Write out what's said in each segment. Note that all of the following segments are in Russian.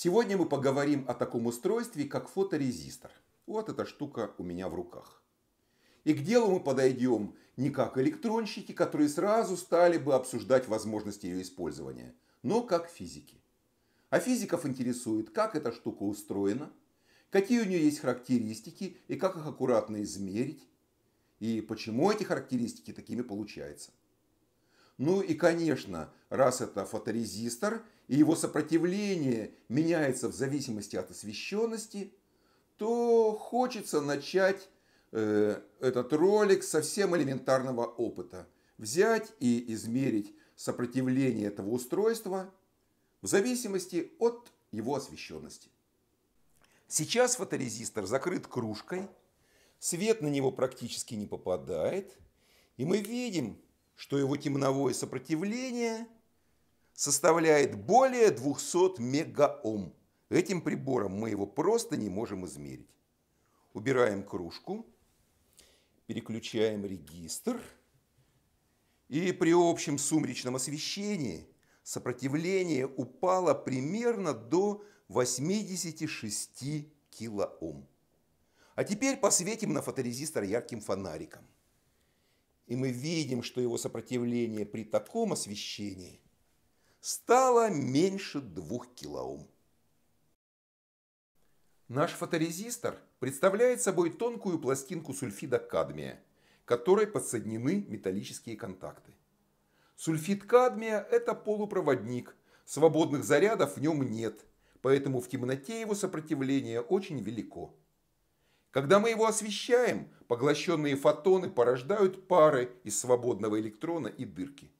Сегодня мы поговорим о таком устройстве, как фоторезистор. Вот эта штука у меня в руках. И к делу мы подойдем не как электронщики, которые сразу стали бы обсуждать возможности ее использования, но как физики. А физиков интересует, как эта штука устроена, какие у нее есть характеристики и как их аккуратно измерить, и почему эти характеристики такими получаются. Ну и, конечно, раз это фоторезистор – и его сопротивление меняется в зависимости от освещенности, то хочется начать э, этот ролик со всем элементарного опыта. Взять и измерить сопротивление этого устройства в зависимости от его освещенности. Сейчас фоторезистор закрыт кружкой, свет на него практически не попадает, и мы видим, что его темновое сопротивление – составляет более 200 мегаом. Этим прибором мы его просто не можем измерить. Убираем кружку, переключаем регистр. И при общем сумречном освещении сопротивление упало примерно до 86 килоом. А теперь посветим на фоторезистор ярким фонариком. И мы видим, что его сопротивление при таком освещении – стало меньше двух килоом. Наш фоторезистор представляет собой тонкую пластинку сульфида кадмия, которой подсоединены металлические контакты. Сульфид кадмия – это полупроводник, свободных зарядов в нем нет, поэтому в темноте его сопротивление очень велико. Когда мы его освещаем, поглощенные фотоны порождают пары из свободного электрона и дырки.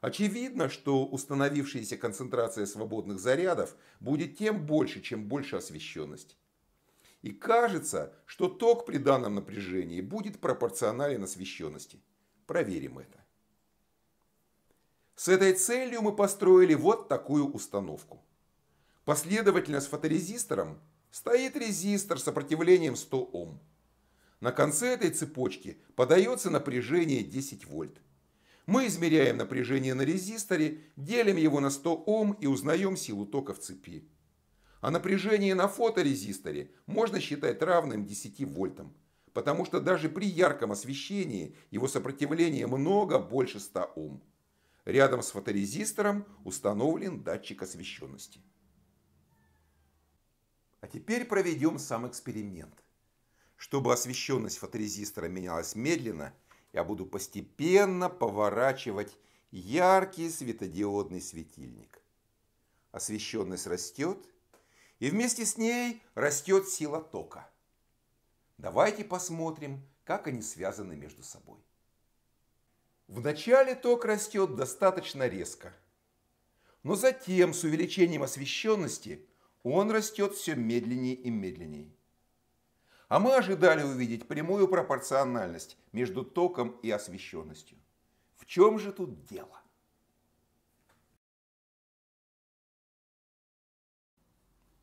Очевидно, что установившаяся концентрация свободных зарядов будет тем больше, чем больше освещенность. И кажется, что ток при данном напряжении будет пропорционален освещенности. Проверим это. С этой целью мы построили вот такую установку. Последовательно с фоторезистором стоит резистор с сопротивлением 100 Ом. На конце этой цепочки подается напряжение 10 вольт. Мы измеряем напряжение на резисторе, делим его на 100 Ом и узнаем силу тока в цепи. А напряжение на фоторезисторе можно считать равным 10 вольтам, потому что даже при ярком освещении его сопротивление много больше 100 Ом. Рядом с фоторезистором установлен датчик освещенности. А теперь проведем сам эксперимент. Чтобы освещенность фоторезистора менялась медленно – я буду постепенно поворачивать яркий светодиодный светильник. Освещенность растет, и вместе с ней растет сила тока. Давайте посмотрим, как они связаны между собой. Вначале ток растет достаточно резко, но затем с увеличением освещенности он растет все медленнее и медленнее. А мы ожидали увидеть прямую пропорциональность между током и освещенностью. В чем же тут дело?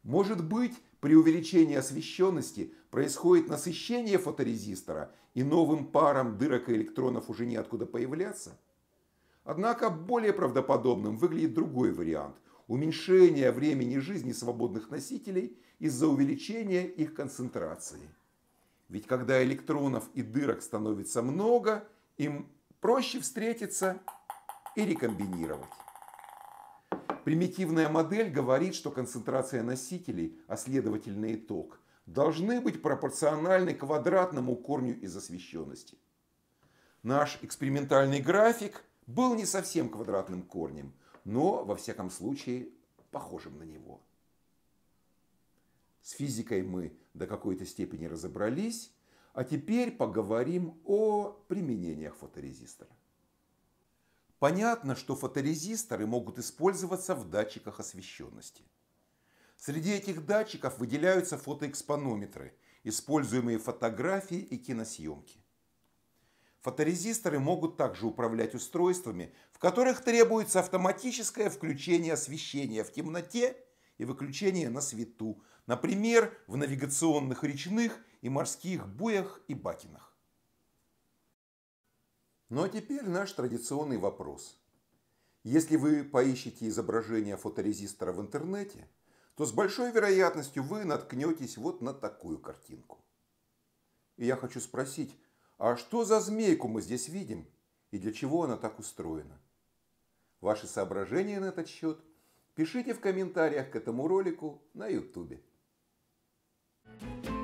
Может быть, при увеличении освещенности происходит насыщение фоторезистора, и новым парам дырок и электронов уже неоткуда появляться? Однако более правдоподобным выглядит другой вариант, уменьшение времени жизни свободных носителей из-за увеличения их концентрации. Ведь когда электронов и дырок становится много, им проще встретиться и рекомбинировать. Примитивная модель говорит, что концентрация носителей, а следовательно и ток, должны быть пропорциональны квадратному корню из освещенности. Наш экспериментальный график был не совсем квадратным корнем – но, во всяком случае, похожим на него. С физикой мы до какой-то степени разобрались, а теперь поговорим о применениях фоторезистора. Понятно, что фоторезисторы могут использоваться в датчиках освещенности. Среди этих датчиков выделяются фотоэкспонометры, используемые в фотографии и киносъемке. Фоторезисторы могут также управлять устройствами, в которых требуется автоматическое включение освещения в темноте и выключение на свету, например, в навигационных речных и морских буях и бакинах. Ну а теперь наш традиционный вопрос. Если вы поищете изображение фоторезистора в интернете, то с большой вероятностью вы наткнетесь вот на такую картинку. И я хочу спросить, а что за змейку мы здесь видим и для чего она так устроена? Ваши соображения на этот счет пишите в комментариях к этому ролику на YouTube. thank you